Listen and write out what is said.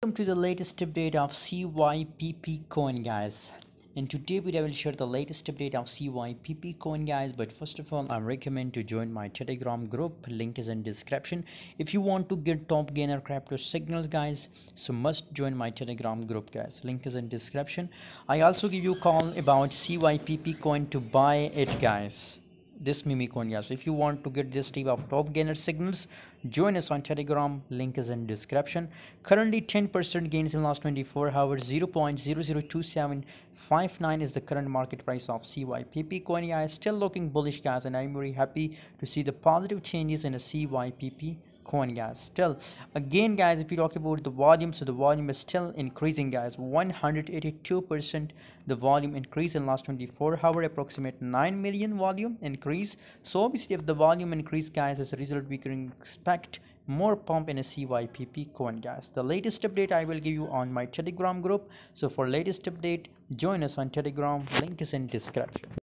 Welcome to the latest update of CYPP coin guys and today we will share the latest update of CYPP coin guys but first of all I recommend to join my telegram group link is in description if you want to get top gainer crypto signals guys so must join my telegram group guys link is in description I also give you call about CYPP coin to buy it guys this mimiconia so if you want to get this type of top gainer signals join us on telegram link is in description currently 10 percent gains in last 24 hours 0.002759 is the current market price of cypp coin is still looking bullish guys and i'm very happy to see the positive changes in a cypp coin guys still again guys if you talk about the volume so the volume is still increasing guys 182 percent the volume increase in last 24 hour approximate 9 million volume increase so obviously if the volume increase guys as a result we can expect more pump in a CYPP coin guys. The latest update I will give you on my telegram group. So for latest update, join us on telegram. Link is in description.